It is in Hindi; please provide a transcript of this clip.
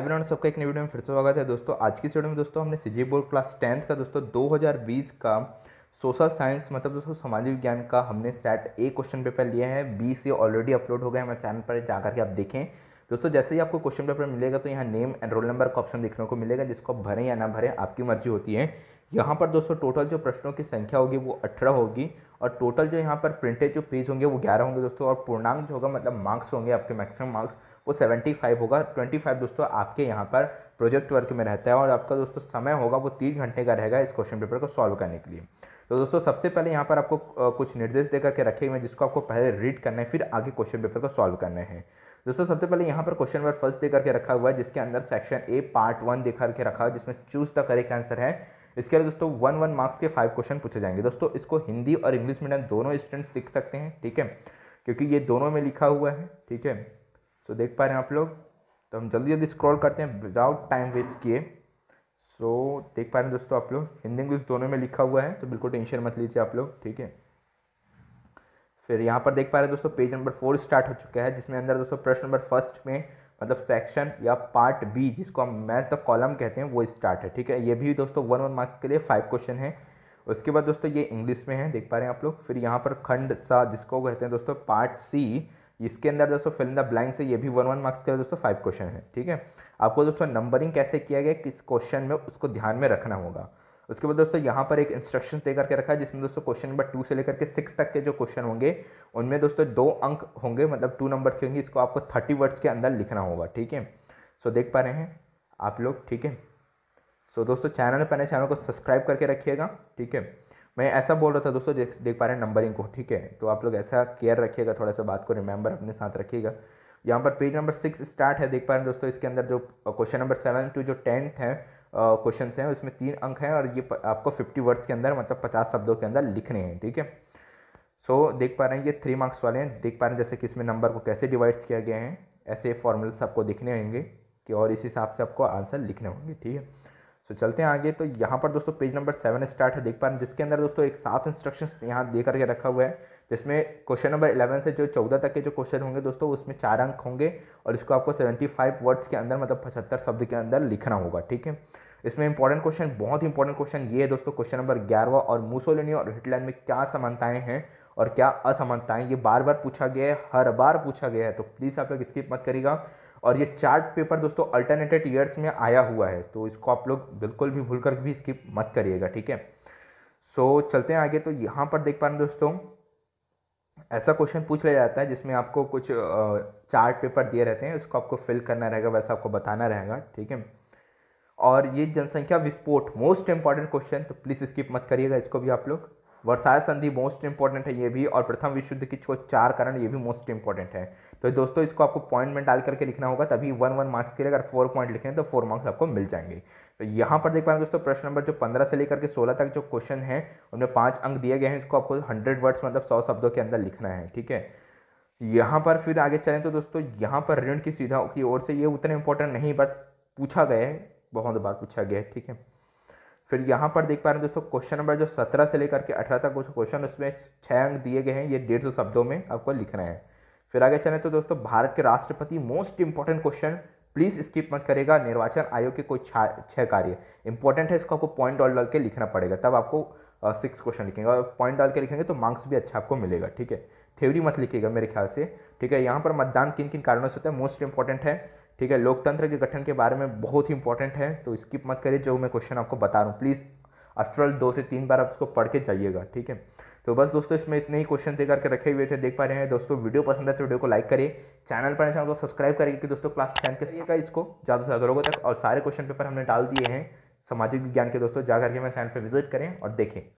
एवरीवन सबका एक नई वीडियो में फिर से स्वागत है दोस्तों आज की वीडियो में दोस्तों हमने सीजी बोर्ड क्लास टेंथ का दोस्तों 2020 का सोशल साइंस मतलब दोस्तों सामाजिक विज्ञान का हमने सेट ए क्वेश्चन पेपर लिया है बी से ऑलरेडी अपलोड हो गया है हमारे चैनल पर जाकर के आप देखें दोस्तों जैसे ही आपको क्वेश्चन पेपर मिलेगा तो यहाँ नेम एंड रोल नंबर का ऑप्शन देखने को मिलेगा जिसको आप भरें या ना भरें आपकी मर्जी होती है यहाँ पर दोस्तों टोटल जो प्रश्नों की संख्या होगी वो अठारह होगी और टोटल जो यहाँ पर प्रिंटेड जो पेज होंगे वो ग्यारह होंगे दोस्तों और पूर्णांक जो होगा मतलब मार्क्स होंगे आपके मैक्सिमम मार्क्स वो सेवेंटी फाइव होगा ट्वेंटी फाइव दोस्तों आपके यहाँ पर प्रोजेक्ट वर्क में रहता है और आपका दोस्तों समय होगा वो तीन घंटे का रहेगा इस क्वेश्चन पेपर को सॉल्व करने के लिए तो दोस्तों सबसे पहले यहाँ पर आपको कुछ निर्देश दे करके रखे हुए हैं जिसको आपको पहले रीड करना है फिर आगे क्वेश्चन पेपर को सॉल्व करना है दोस्तों सबसे पहले यहाँ पर क्वेश्चन नंबर फर्स्ट दे करके रखा हुआ है जिसके अंदर सेक्शन ए पार्ट वन दे करके रखा है जिसमें चूज द करेक्ट आंसर है इसके अलावा दोस्तों वन वन मार्क्स के फाइव क्वेश्चन पूछे जाएंगे दोस्तों इसको हिंदी और इंग्लिश मीडियम दोनों स्टूडेंट्स लिख सकते हैं ठीक है क्योंकि ये दोनों में लिखा हुआ है ठीक है सो देख पा रहे हैं आप लोग तो हम जल्दी जल्दी स्क्रॉल करते हैं विदाउट टाइम वेस्ट किए सो देख पा रहे हैं दोस्तों आप लोग हिंदी इंग्लिश दोनों में लिखा हुआ है तो बिल्कुल टेंशन मत लीजिए आप लोग ठीक है फिर यहाँ पर देख पा रहे हैं दोस्तों पेज नंबर फोर स्टार्ट हो चुका है जिसमें अंदर दोस्तों प्रश्न नंबर फर्स्ट में मतलब सेक्शन या पार्ट बी जिसको हम मैच द कॉलम कहते हैं वो स्टार्ट है ठीक है ये भी दोस्तों वन वन मार्क्स के लिए फाइव क्वेश्चन है उसके बाद दोस्तों ये इंग्लिश में है देख पा रहे हैं आप लोग फिर यहाँ पर खंड सा जिसको कहते हैं दोस्तों पार्ट सी इसके अंदर दोस्तों फिल्म द ब्लैंक से ये भी वन वन मार्क्स के लिए दोस्तों फाइव क्वेश्चन है ठीक है आपको दोस्तों नंबरिंग कैसे किया गया किस क्वेश्चन में उसको ध्यान में रखना होगा उसके बाद दोस्तों यहाँ पर एक इंस्ट्रक्शन दे करके रखा है जिसमें दोस्तों क्वेश्चन नंबर टू से लेकर के सिक्स तक के जो क्वेश्चन होंगे उनमें दोस्तों दो अंक होंगे मतलब टू नंबर्स के होंगे इसको आपको थर्टी वर्ड्स के अंदर लिखना होगा ठीक है सो देख पा रहे हैं आप लोग ठीक है सो दोस्तों चैनल पर चैनल को सब्सक्राइब करके रखिएगा ठीक है मैं ऐसा बोल रहा था दोस्तों देख पा रहे हैं नंबरिंग को ठीक है तो आप लोग ऐसा केयर रखिएगा थोड़ा सा बात को रिमेंबर अपने साथ रखिएगा यहाँ पर पेज नंबर सिक्स स्टार्ट है देख पा रहे हैं दोस्तों इसके अंदर जो क्वेश्चन नंबर सेवन टू जो टेंथ है क्वेश्चन हैं उसमें तीन अंक हैं और ये आपको फिफ्टी वर्ड्स के अंदर मतलब पचास शब्दों के अंदर लिखने हैं ठीक है सो so, देख पा रहे हैं ये थ्री मार्क्स वाले हैं देख पा रहे हैं जैसे कि इसमें नंबर को कैसे डिवाइड्स किया गया है ऐसे फॉर्मूल्स आपको दिखने होंगे कि और इस हिसाब से आपको आंसर लिखने होंगे ठीक है तो चलते हैं आगे तो यहाँ पर दोस्तों पेज नंबर सेवन स्टार्ट है देख पा रहे हैं जिसके अंदर दोस्तों एक सात इंस्ट्रक्शंस यहाँ दे करके रखा हुआ है जिसमें क्वेश्चन नंबर इलेवन से जो चौदह तक के जो क्वेश्चन होंगे दोस्तों उसमें चार अंक होंगे और इसको आपको सेवेंटी फाइव वर्ड्स के अंदर मतलब पचहत्तर शब्द के अंदर लिखना होगा ठीक है इसमें इंपॉर्टेंट क्वेश्चन बहुत इंपॉर्टेंट क्वेश्चन ये है दोस्तों क्वेश्चन नंबर ग्यारहवा और मूसोलिनी और हिटलैंड में क्या समानताएं हैं और क्या असमानताएं ये बार बार पूछा गया है हर बार पूछा गया है तो प्लीज़ आप लोग स्किप मत करिएगा और ये चार्ट पेपर दोस्तों अल्टरनेटेड ईयर्स में आया हुआ है तो इसको आप लोग बिल्कुल भी भूल कर भी स्किप मत करिएगा ठीक है सो so, चलते हैं आगे तो यहाँ पर देख पा रहे हैं दोस्तों ऐसा क्वेश्चन पूछ लिया जाता है जिसमें आपको कुछ चार्ट पेपर दिए रहते हैं उसको आपको फिल करना रहेगा वैसा आपको बताना रहेगा ठीक है और ये जनसंख्या विस्फोट मोस्ट इंपॉर्टेंट क्वेश्चन तो प्लीज़ स्किप मत करिएगा इसको भी आप लोग वर्साय संधि मोस्ट इंपॉर्टेंट है ये भी और प्रथम विश्व युद्ध की चार कारण ये भी मोस्ट इंपॉर्टेंट है तो दोस्तों इसको आपको पॉइंट में डाल करके लिखना होगा तभी वन वन मार्क्स के लिए अगर फोर पॉइंट लिखें तो फोर मार्क्स आपको मिल जाएंगे तो यहाँ पर देख पाएंगे दोस्तों प्रश्न नंबर जो पंद्रह से लेकर के सोलह तक जो क्वेश्चन है उनमें पाँच अंक दिए गए हैं इसको आपको हंड्रेड वर्ड्स मतलब सौ शब्दों के अंदर लिखना है ठीक है यहाँ पर फिर आगे चलें तो दोस्तों यहाँ पर ऋण की सुविधा की ओर से ये उतने इंपॉर्टेंट नहीं बट पूछा गया है बहुत बार पूछा गया है ठीक है फिर यहाँ पर देख पा रहे हैं दोस्तों क्वेश्चन नंबर जो सत्रह से लेकर के अठारह तक कुछ क्वेश्चन उसमें छः अंक दिए गए हैं ये डेढ़ सौ शब्दों में आपको लिखना है फिर आगे चलें तो दोस्तों भारत के राष्ट्रपति most important question please skip मत करेगा निर्वाचन आयोग के कोई छः कार्य इंपॉर्टेंट है इसको आपको पॉइंट डॉल डाल के लिखना पड़ेगा तब आपको सिक्स क्वेश्चन लिखेंगे और पॉइंट डाल के लिखेंगे तो मार्क्स भी अच्छा आपको मिलेगा ठीक है थ्योरी मत लिखिएगा मेरे ख्याल से ठीक है यहाँ पर मतदान किन किन कारणों से होता है मोस्ट इंपॉर्टेंट है ठीक है लोकतंत्र के गठन के बारे में बहुत ही इंपॉर्टेंट है तो स्किप मत करिए जो मैं क्वेश्चन आपको बता रहा हूँ प्लीज़ अस्ट्रल दो से तीन बार आप उसको पढ़ के जाइएगा ठीक है तो बस दोस्तों इसमें इतने ही क्वेश्चन दे करके रखे हुए थे देख पा रहे हैं दोस्तों वीडियो पसंद है तो वीडियो को लाइक करिए चैनल पर चैनल को सब्सक्राइब करिए कि दोस्तों क्लास टेन के सीखा इसको ज़्यादा से ज़्यादा लोगों तक और सारे क्वेश्चन पेपर हमने डाल दिए हैं सामाजिक विज्ञान के दोस्तों जा करके मेरे चैनल पर विजिट करें और देखें